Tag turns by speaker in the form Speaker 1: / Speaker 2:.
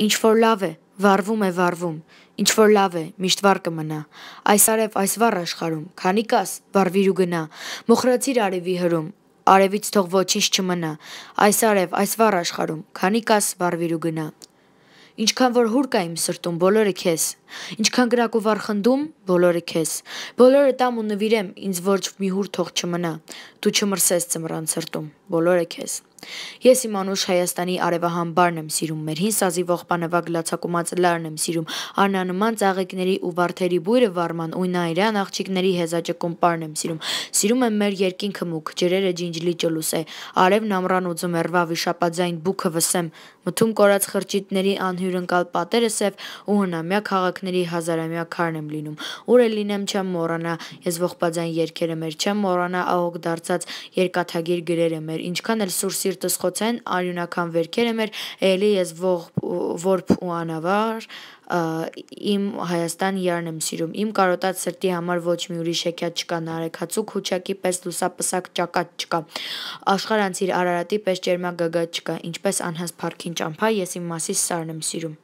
Speaker 1: Ինչ որ լավ է, վառվում է վառվում, ինչ որ լավ է, միշտ վառ կմնա։ Այս արև այս վառ աշխարում, քանի կաս, վառվիր ու գնա։ Մոխրացիր արևի հրում, արևից թող ոչինչ չմնա։ Այս արև այս վառ աշխարում, քանի կաս, վառվիր ու գնա։ Ինչքան որ հուր կա իմ սրտում, բոլորը քեզ։ Ինչքան գրակ ու վար խնդում, բոլորը քեզ։ Բոլորը տամ ու նվիրեմ, ինձ ոչ մի հուր թող չմնա։ Դու չմրսես ծմրան սրտում, բոլորը քեզ։ Ես իմ անուշ Հայաստանի արևահան բարն եմ սիրում, մեր հին սազի ողբանավակ լացակումած լարն եմ սիրում, արնանման ծաղիկների ու վարդերի բույրը վարման ու նայրան աղջիկների հեզաճկում պարն եմ սիրում, սիրում եմ մեր երկինքը մուկ, ջրերը ջինջլի ճլուս է, արևն ամրան ու ձմերվա վիշապաձայն բուքը վսեմ, մթում կորած խրջիտների անհյուրընկալ պատերը սև ու հնամյա քաղաքների հազարամյա քարն եմ լինում, ուր է լինեմ չեմ մոռանա, ես ողբաձայն երկերը մեր չեմ մոռանա, ահոգ դարձած երկաթագիր գրերը մեր, ինչքան էլ սուրսի սիրտս խոցեն արյունական վերքերը մեր էլի ես որբ ու անավար իմ Հայաստան յարն եմ սիրում։ Իմ կարոտած սրտի համար ոչ մի ուրիշ եկյալ չկա նարեկացու քուչակի պես լուսապսակ ճակատ չկա։ Աշխարհ անցիր Արարատի պես ճերմակ գագաթ չկա։ Ինչպես անհաս փառքին ճամփա ես իմ մասի սարն եմ սիրում։